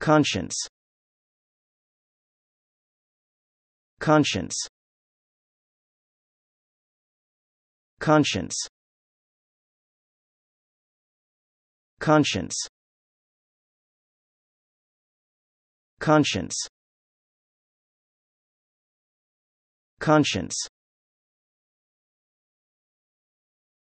Conscience Conscience Conscience Conscience Conscience Conscience